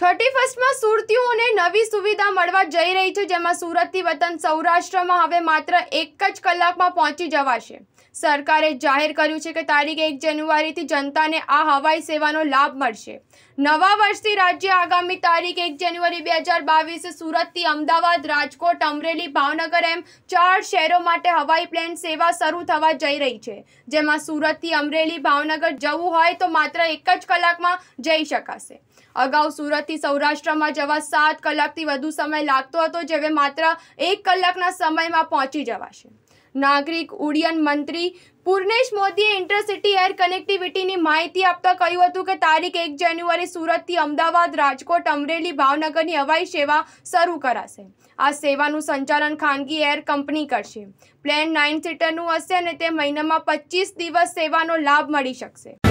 thirty ફર્સ્ટમાં સુરતીઓને નવી સુવિધા મળવા જઈ રહી છે જેમાં સુરતથી વતન સૌરાષ્ટ્રમાં હવે માત્ર એક જ કલાકમાં પહોંચી જવાશે સરકારે જાહેર કર્યું છે કે તારીખ એક જાન્યુઆરીથી જનતાને આ હવાઈ સેવાનો લાભ મળશે નવા વર્ષથી રાજ્ય આગામી તારીખ એક જાન્યુઆરી બે હજાર બાવીસ સુરતથી અમદાવાદ રાજકોટ અમરેલી ભાવનગર એમ ચાર શહેરો માટે હવાઈ પ્લેન સેવા શરૂ થવા જઈ રહી છે જેમાં સુરતથી અમરેલી ભાવનગર જવું હોય તો માત્ર એક જ કલાકમાં જઈ શકાશે અગાઉ સુરત ગુજરાતથી સૌરાષ્ટ્રમાં જવા સાત કલાકથી વધુ સમય લાગતો હતો જેવે માત્ર એક કલાકના સમયમાં પહોંચી જવાશે નાગરિક ઉડ્ડયન મંત્રી પૂર્ણેશ મોદીએ ઇન્ટરસિટી એર કનેક્ટિવિટીની માહિતી આપતા કહ્યું હતું કે તારીખ એક જાન્યુઆરી સુરતથી અમદાવાદ રાજકોટ અમરેલી ભાવનગરની હવાઈ સેવા શરૂ કરાશે આ સેવાનું સંચાલન ખાનગી એર કંપની કરશે પ્લેન નાઇન સીટરનું હશે અને તે મહિનામાં પચીસ દિવસ સેવાનો લાભ મળી શકશે